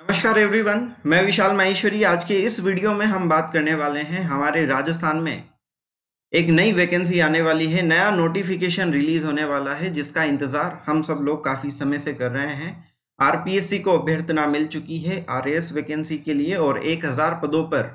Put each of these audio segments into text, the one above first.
नमस्कार एवरीवन मैं विशाल माहेश्वरी आज के इस वीडियो में हम बात करने वाले हैं हमारे राजस्थान में एक नई वैकेंसी आने वाली है नया नोटिफिकेशन रिलीज होने वाला है जिसका इंतज़ार हम सब लोग काफ़ी समय से कर रहे हैं आरपीएससी को अभ्यर्थना मिल चुकी है आर वैकेंसी के लिए और एक पदों पर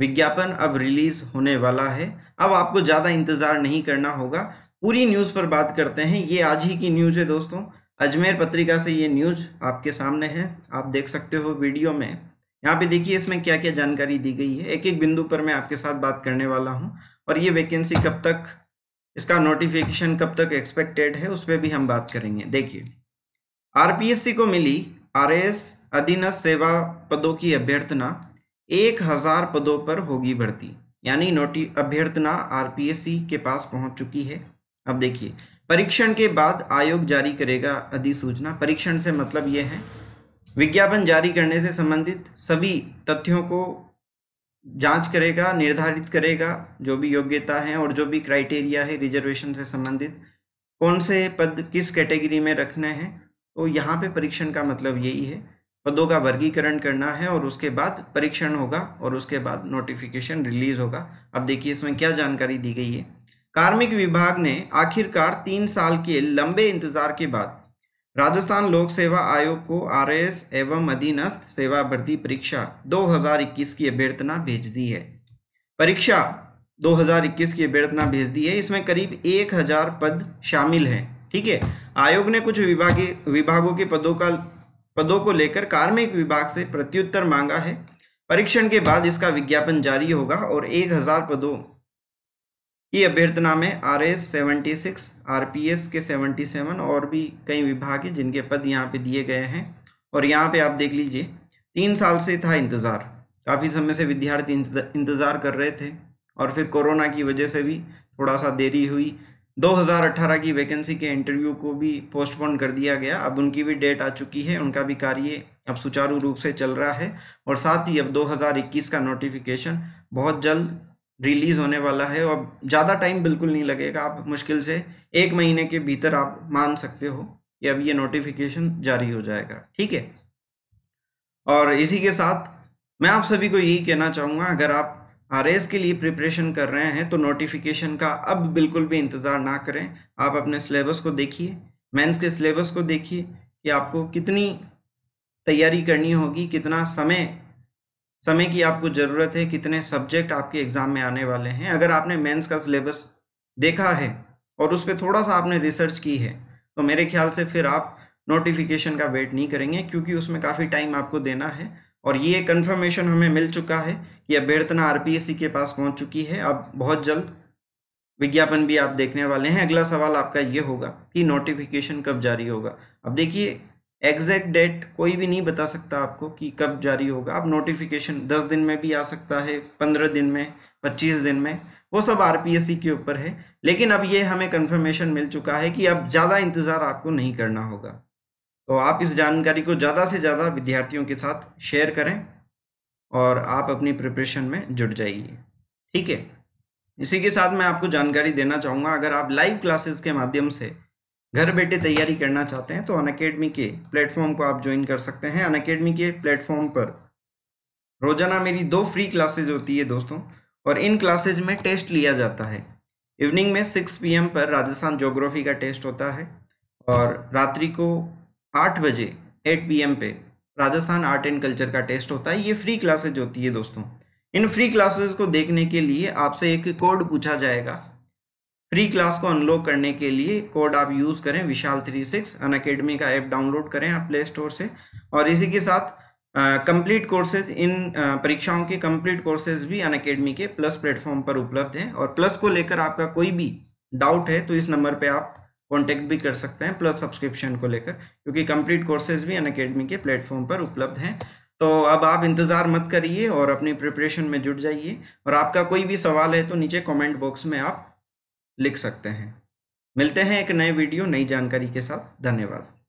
विज्ञापन अब रिलीज होने वाला है अब आपको ज़्यादा इंतज़ार नहीं करना होगा पूरी न्यूज़ पर बात करते हैं ये आज ही की न्यूज़ है दोस्तों अजमेर पत्रिका से ये न्यूज आपके सामने है आप देख सकते हो वीडियो में यहाँ पे देखिए इसमें क्या क्या जानकारी दी गई है एक एक बिंदु पर मैं आपके साथ बात करने वाला हूँ और ये वैकेंसी कब तक इसका नोटिफिकेशन कब तक एक्सपेक्टेड है उस पर भी हम बात करेंगे देखिए आरपीएससी को मिली आरएएस अधीनस्थ सेवा पदों की अभ्यर्थना एक हजार पदों पर होगी भर्ती यानी नोटि अभ्यर्थना आरपीएससी के पास पहुंच चुकी है अब देखिए परीक्षण के बाद आयोग जारी करेगा अधिसूचना परीक्षण से मतलब ये है विज्ञापन जारी करने से संबंधित सभी तथ्यों को जांच करेगा निर्धारित करेगा जो भी योग्यता है और जो भी क्राइटेरिया है रिजर्वेशन से संबंधित कौन से पद किस कैटेगरी में रखने हैं तो यहाँ पे परीक्षण का मतलब यही है पदों का वर्गीकरण करना है और उसके बाद परीक्षण होगा और उसके बाद नोटिफिकेशन रिलीज होगा अब देखिए इसमें क्या जानकारी दी गई है कार्मिक विभाग ने आखिरकार तीन साल के लंबे इंतजार के बाद राजस्थान लोक सेवा आयोग को आर एवं अधीनस्थ सेवा भर्ती परीक्षा 2021 की अभ्यर्थना भेज दी है परीक्षा 2021 की अभ्यर्थना भेज दी है इसमें करीब 1000 पद शामिल हैं ठीक है आयोग ने कुछ विभागी विभागों के पदों का पदों को लेकर कार्मिक विभाग से प्रत्युत्तर मांगा है परीक्षण के बाद इसका विज्ञापन जारी होगा और 1000 पदों ये अभ्यर्थना में R S seventy six R P S के सेवेंटी सेवन और भी कई विभाग हैं जिनके पद यहाँ पे दिए गए हैं और यहाँ पे आप देख लीजिए तीन साल से था इंतज़ार काफ़ी समय से विद्यार्थी इंतज़ार कर रहे थे और फिर कोरोना की वजह से भी थोड़ा सा देरी हुई 2018 की वैकेंसी के इंटरव्यू को भी पोस्टपोन कर दिया गया अब उनकी भी डेट आ चुकी है उनका भी कार्य अब सुचारू रूप से चल रहा है और साथ ही अब 2021 का नोटिफिकेशन बहुत जल्द रिलीज होने वाला है और ज़्यादा टाइम बिल्कुल नहीं लगेगा आप मुश्किल से एक महीने के भीतर आप मान सकते हो कि अब ये नोटिफिकेशन जारी हो जाएगा ठीक है और इसी के साथ मैं आप सभी को यही कहना चाहूँगा अगर आप आर के लिए प्रिपरेशन कर रहे हैं तो नोटिफिकेशन का अब बिल्कुल भी इंतज़ार ना करें आप अपने सिलेबस को देखिए मेंस के सिलेबस को देखिए कि आपको कितनी तैयारी करनी होगी कितना समय समय की आपको ज़रूरत है कितने सब्जेक्ट आपके एग्ज़ाम में आने वाले हैं अगर आपने मेंस का सिलेबस देखा है और उस पर थोड़ा सा आपने रिसर्च की है तो मेरे ख्याल से फिर आप नोटिफिकेशन का वेट नहीं करेंगे क्योंकि उसमें काफ़ी टाइम आपको देना है और ये कंफर्मेशन हमें मिल चुका है कि अभ्यर्थना आर के पास पहुंच चुकी है अब बहुत जल्द विज्ञापन भी आप देखने वाले हैं अगला सवाल आपका ये होगा कि नोटिफिकेशन कब जारी होगा अब देखिए एग्जैक्ट डेट कोई भी नहीं बता सकता आपको कि कब जारी होगा आप नोटिफिकेशन दस दिन में भी आ सकता है पंद्रह दिन में पच्चीस दिन में वो सब आर के ऊपर है लेकिन अब ये हमें कन्फर्मेशन मिल चुका है कि अब ज़्यादा इंतज़ार आपको नहीं करना होगा तो आप इस जानकारी को ज़्यादा से ज़्यादा विद्यार्थियों के साथ शेयर करें और आप अपनी प्रिपरेशन में जुट जाइए ठीक है इसी के साथ मैं आपको जानकारी देना चाहूँगा अगर आप लाइव क्लासेस के माध्यम से घर बैठे तैयारी करना चाहते हैं तो अन के प्लेटफॉर्म को आप ज्वाइन कर सकते हैं अन के प्लेटफॉर्म पर रोजाना मेरी दो फ्री क्लासेज होती है दोस्तों और इन क्लासेज में टेस्ट लिया जाता है इवनिंग में 6 पीएम पर राजस्थान जोग्राफी का टेस्ट होता है और रात्रि को 8 बजे 8 पीएम पे राजस्थान आर्ट एंड कल्चर का टेस्ट होता है ये फ्री क्लासेज होती है दोस्तों इन फ्री क्लासेज को देखने के लिए आपसे एक कोड पूछा जाएगा प्री क्लास को अनलॉक करने के लिए कोड आप यूज़ करें Vishal three six Unacademy का ऐप डाउनलोड करें आप प्ले स्टोर से और इसी के साथ कंप्लीट कोर्सेज इन परीक्षाओं के कंप्लीट कोर्सेज भी अन अकेडमी के प्लस प्लेटफॉर्म पर उपलब्ध हैं और प्लस को लेकर आपका कोई भी डाउट है तो इस नंबर पे आप कॉन्टेक्ट भी कर सकते हैं प्लस सब्सक्रिप्शन को लेकर क्योंकि कंप्लीट कोर्सेज भी अन अकेडमी के प्लेटफॉर्म पर उपलब्ध हैं तो अब आप इंतज़ार मत करिए और अपनी प्रिपरेशन में जुट जाइए और आपका कोई भी सवाल है तो नीचे कॉमेंट बॉक्स में आप लिख सकते हैं मिलते हैं एक नए वीडियो नई जानकारी के साथ धन्यवाद